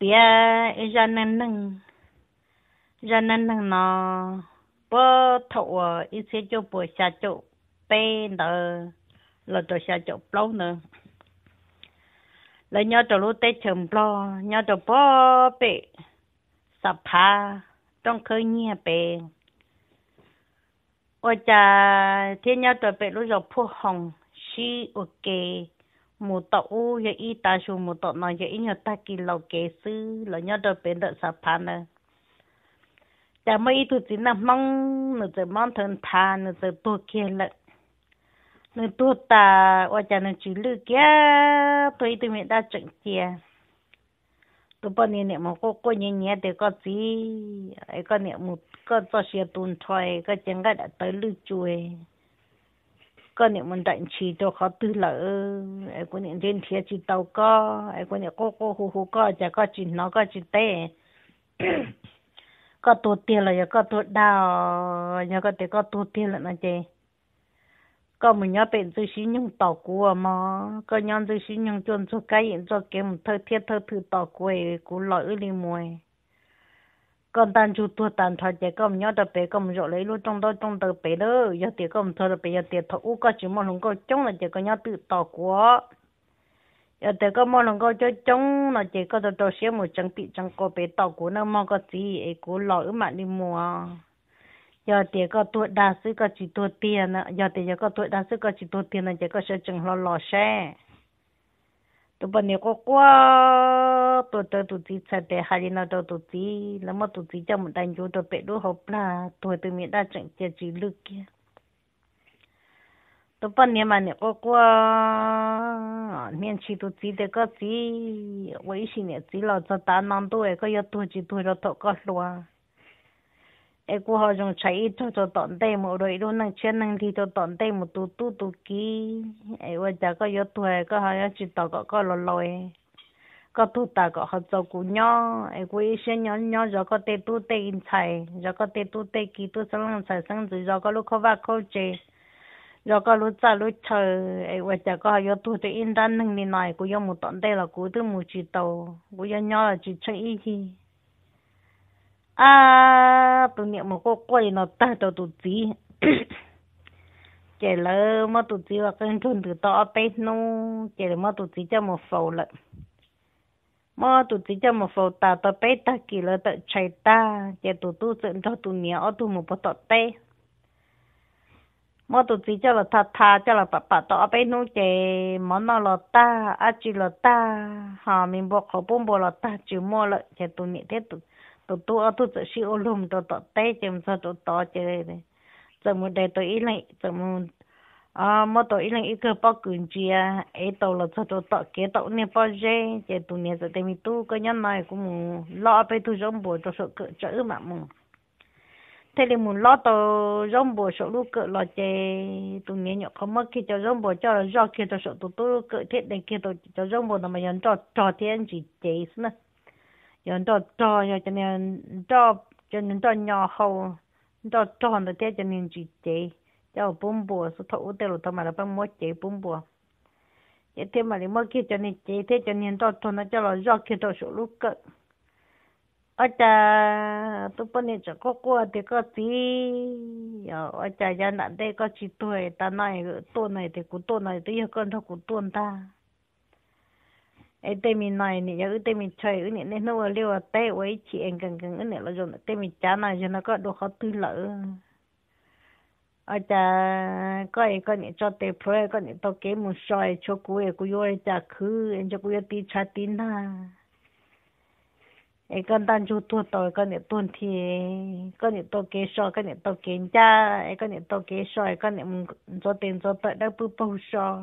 bia à, ra nên nâng ra nên nâng nó bơ thụ ít ờ, xe chỗ bùa xa chỗ bê nờ là chỗ xa chỗ lâu nữa là nhớ chỗ lũ tê chầm lo nhớ chỗ bơ bê sập phá trong khơi nhẹ bê ôi cha thiên nhớ chỗ bê lũ dọc phô hồng si ok một tàu giờ y ta số một tàu nó giờ y ta kỳ lâu kế sư là nhớ đợt bên đợt sập pan nè chả mấy tụi chỉ là mong nửa giờ mong thân thà nửa giờ tôi kia lận nửa tôi ta ở chả nửa chú lư kia tôi tụi mình đã chuẩn kia tụi bọn này nè mà cô cô nhẹ nhẹ để có gì ấy con nè một con cho xe tuôn thôi con chẳng cái đã tới lư chuối có những mình đánh chỉ cho khó tư lỡ ai có những trên thiệt chỉ tàu có ai có những cô cô hú hú có chả có chỉ nó có chỉ tê có tu tiền là có tu đào nhớ có thể có tu tiền là nó chê có mình nhớ bệnh tôi xin nhung tàu của mà có nhà tôi xin nhung chuồn cho cái hiện cho cái một thời thiết thời thử tàu quê của lõi đi mùi con tan chu tua tan thoa chế con nhớ tập bể con rồi lấy luôn trong đó trong tập bé đó giờ tiệt con thôi tập bé giờ tiệt thọ u có chỉ mong lòng có chống là chỉ có nhớ tự tỏ của giờ tiệt con mong lòng có cho chống là chỉ có đồ đồ xíu một chẳng bị chẳng có bé tỏ của nó mong có gì ấy của lỗi mà đi mua giờ tiệt có tuổi đa số có chỉ tuổi tiền giờ tiệt có tuổi đa số có chỉ tuổi tiền là chỉ có sợ chừng lo lo xe tu pa ni ko kwa tu tu tu ti sa te hari na tu tu ti la ma tu ti cha mu tan ju tu pe du ho pla tu tu mi da chen che chi lu kia tu pa ni ma ni ko kwa mian chi tu ti de ko ti wei shi ni ti lo cha ta nan tu e ko yo tu chi tu ro to ko lo e ku ho jong chai to to ton te mo ro ro nang chen nang thi to ton te mo tu tu tu ki e wa ja ko yo tu e ko ha ya chi to ko ko lo lo e có tu ta có học cho cú nhỏ ai cú ý xem nhỏ nhỏ giờ có tê tu tê in chạy giờ có tê tu tê kí tu sang lang chạy sang rồi giờ có lúc khó vác khó chê giờ có lúc chạy lúc chờ ai quay giờ có giờ tu tê in đan nâng đi này cú giờ một tận tê là cú tu một chỉ tàu cú giờ nhỏ là chỉ chơi ít à tụi niệm mà có quay nó ta cho tụi trí, kể là mà tụi trí là cái thôn từ to tết nó kể là mà tụi trí cho một phẩu lận mà tụi trí cho một phẩu ta to tết ta kể là tự chạy ta kể tụi tu dẫn cho tụi nhỏ tụi một bộ tọ tê mà tụi trí cho là thà thà cho là bà bà tọ bê nó kể mà nó là ta à chỉ là ta hà mình bỏ khẩu bông bỏ là ta chỉ mua lợn kể tụi niệm thế tụi tổ tu ở tu tự sĩ ô lùm tổ tổ tê chấm sao tổ tổ chơi đấy giờ một đề tổ ý à mà tổ ý lệnh ý bao cường chia ấy tổ là sao tổ tổ kế tổ nè bao dê giờ tu nè giờ tìm tu cái nhân này cũng lo về tu giống bồi tổ sự cự chữ mà mùng thế là muốn lo tổ giống bồi sợ lúc cự lo chơi tu nè nhọ không mất khi cho giống bồi cho là do cho sợ tu tu cự thiết đến cho giống bồi là mà nhận cho cho thiên chỉ nữa 有到找要这边找，这能找鸟好，找找的在这边去摘，叫奔波是头带路他妈的奔波摘奔波，一天嘛你莫去叫你摘，天叫你到从那叫了绕去到小路个，而且都不能只个过的个地，要而且要难得个去对，但那一个多那的古多那的要跟他古多的。ai tê mình này nè giờ tê mình chơi nè nên nó liều tê với chị em gần gần nè là rồi tê mình chán này cho nó có đồ khó tư lỡ ở cha coi có nè cho tê phơi có nè tao kế một soi cho cô ấy cô yêu cha khứ em cho cô ấy tí cha tín na ai con đang chú tua tôi con nè tuôn thì con nè tao kế soi con nè tao kế cha ai con nè tao kế soi con nè cho tiền cho tao đã bự bầu soi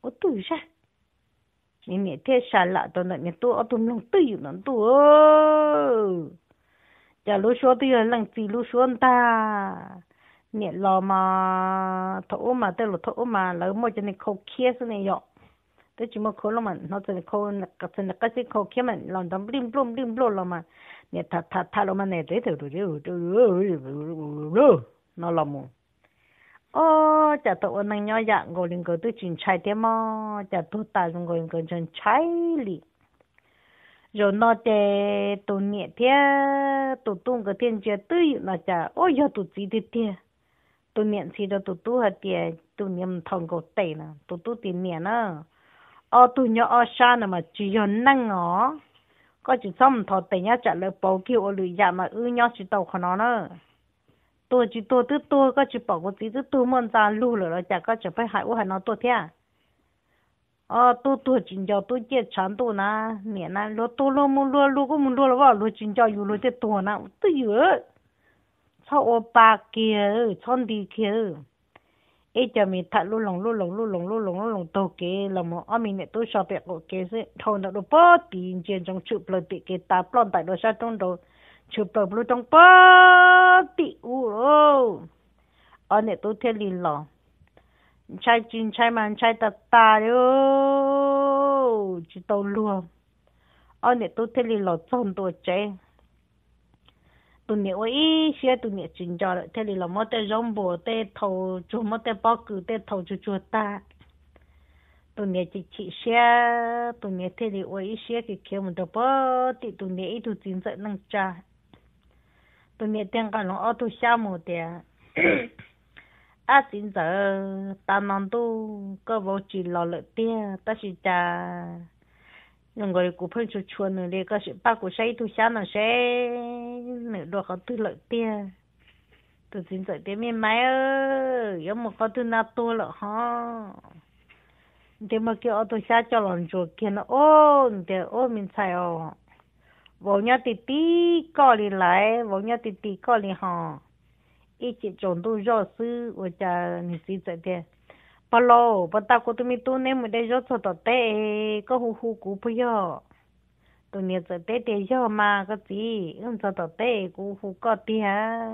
我都有啥？你每天啥了都能，你都我都弄都有能多。假如说都有人记录说的，你老嘛，头嘛对了头嘛，老么就你靠开是那样。tới chỉ mà khô lắm mà nó chỉ khô cái phần cái gì khô kia mà làm đâm blim blum blim blum lắm mà nè thà thà thà lắm mà nè đấy thử thử thử thử thử nó làm ô ờ, chả tôi năng nhau dạng ngồi lên tôi chỉnh chạy thế mà chả tôi ta ngồi lên chân chạy lì rồi nó để tôi nhẹ thế tôi tung cái tiền chơi tư là chả ôi giờ tôi chỉ được tiền tôi nhẹ chỉ đó tôi tu hết tiền tôi niệm thằng cổ tệ nè tôi tu tiền nhẹ nè ô tôi nhớ ô sa mà chỉ giờ năng ngó có chỉ xong thọ tệ nhá chả lỡ bầu kêu ô lười dạ mà ư nhau chỉ tàu khó nữa ตัวจีตัวตื้อตัวก็จะบอกว่าจีตื้อตัวมันจานลู่เลยแล้วจากก็จะไปหายว่าหายนอนตัวเที่ยอ๋อตัวตัวจินจอตัวเจ็ดฉันตัวนะเนี่ยนะรถตัวลมุนรัวลูกก็มุนรัวแล้วว่ารถจินจออยู่รถเจ็ดตัวนะตัวเยอะชอบโอปาเกียร์ชอนดีเกียร์เอ๊จะมีทัดลู่หลงลู่หลงลู่หลงลู่หลงลู่หลงตัวเกย์เราหมออ๋อมีเนี่ยตัวชอบเปียกเกย์สิทนเราปอตีนเจียนจงชุบเลยติเกย์ตาปล้อนแต่โดยชาตรงโดย chú bờ bờ trong bờ ti u ô ở nè tôi thấy liền lò chai chín chai mặn chai ta tà đó chỉ tàu luôn ở nè tôi thấy liền lò tròn tôi chế tụi nè ôi xe tụi nè chín cho thấy liền lò mất tay rong bồ tay thầu chú mất tay bao cử tay thầu chú chú ta tụi nè chỉ chỉ xe tụi nè thấy li ôi xe cái kia mình đâu bớt ti, tụi nè ít tụi chín giận năng cha tôi mẹ tên cả nó ô tô xa mù tè à xin giờ ta non tu cơ vô chỉ lò lợi tè ta chỉ ta nhưng người cũng phân cho chuồn nữa đi cơ sự ba của xây tu xa nó sẽ nửa đồ khó tư lợi tè tôi xin giờ có một khó tư na tu lợ ha, thế mà kêu ô tô xa cho lòng chuột kia nó ô thế ô mình xài ô vô nhớ tí tí có đi lại vô nhớ tí tí có đi hò ít chỉ chọn tu do sư và cha ni sĩ sẽ thế bà lo bà ta có tụi mình tu nên mình đây do cho tao tệ có hù hù cú bây giờ tụi mình sẽ tệ tệ giờ mà có gì không cho tao tệ cú hù có tí hả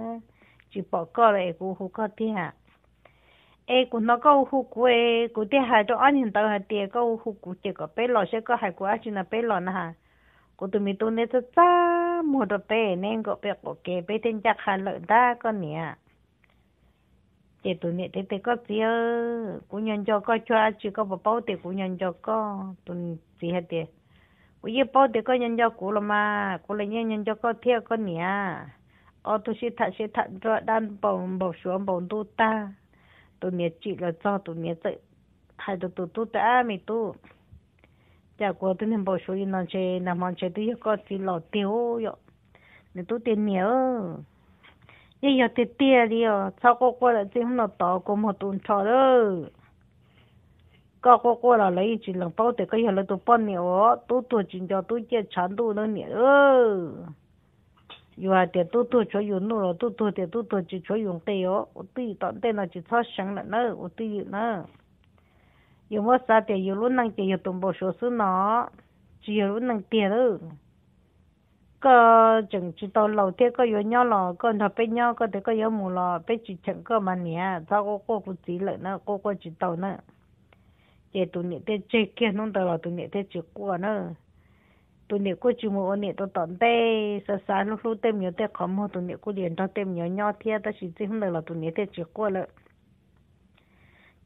chỉ bỏ có lại cú hù có tí hả ê cú nó có hù cú ê cú tí hả cho anh hiện tại hả tiệt có hù cú chỉ có bé lo sẽ có hai cú anh chỉ là bé lo nè cô tụi mình tụi nè cho cha một đồ bé nên có bé có kê bé tên chắc hẳn lợi ta con nè chị tụi nè tên tên có gì ơ cô nhận cho có cho chị có bảo bảo thì cô nhận cho có tụi gì hết tiền cô yêu bảo thì có nhận cho cô là mà cô lại nhận nhận cho có thiệt con nè ô tôi sẽ thật sẽ thật rồi đan bồng bồng xuống bồng tu ta tụi nè chị là cho tụi nè tự hai tụi tụi tu ta mình tu chả có tên nên bảo số in nằm chơi nằm ăn chơi tôi có chỉ lọ tiêu yo nên tôi tiền nhiều đi yo sau có qua là chỉ không nó tao có một tuần chờ đó có có qua là lấy chỉ lần bao tiền cái giờ là tôi bao nhiều tôi tôi chỉ cho tôi chỉ chán tôi nó nhiều yo tiền tôi tôi cho dùng nó rồi tôi tôi tiền tôi tôi chỉ cho dùng tiền yo tôi tận tiền là chỉ cho sáng là nó tôi nó 有么啥的，有路能的，有东北学生呢，只有路能的了。个整知道老天个有鸟了，个他被鸟个这个有母了，被几成个嘛年，咋个过不急了呢？过过知道呢？这多年的这给弄到了，多年的结果呢？ตัวเนี่ยกูจูมอันเนี่ยตัวตอนเต้สสารลูกๆเต็มเยอะเต้ขอมตัวเนี่ยกูเรียนตอนเต็มเยอะยอดเทียแต่สิ่งที่มันเราตัวเนี่ยเต้จีกว่าเลย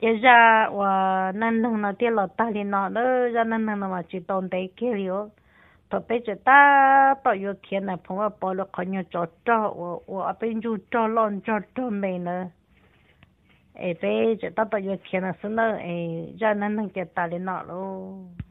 giờ ra và ờ, năn nung nó tiếc lọ ta thì nó đó ra năn nung nó mà chỉ tồn tại kia liu tôi bây giờ ta bao nhiêu tiền là phong ở bao nhiêu khó nhiều cho cho và và bên chú cho lon cho cho mày nữa ấy bây giờ ta bao nhiêu tiền là xin nữa ấy ra năn nung cái ta thì nó luôn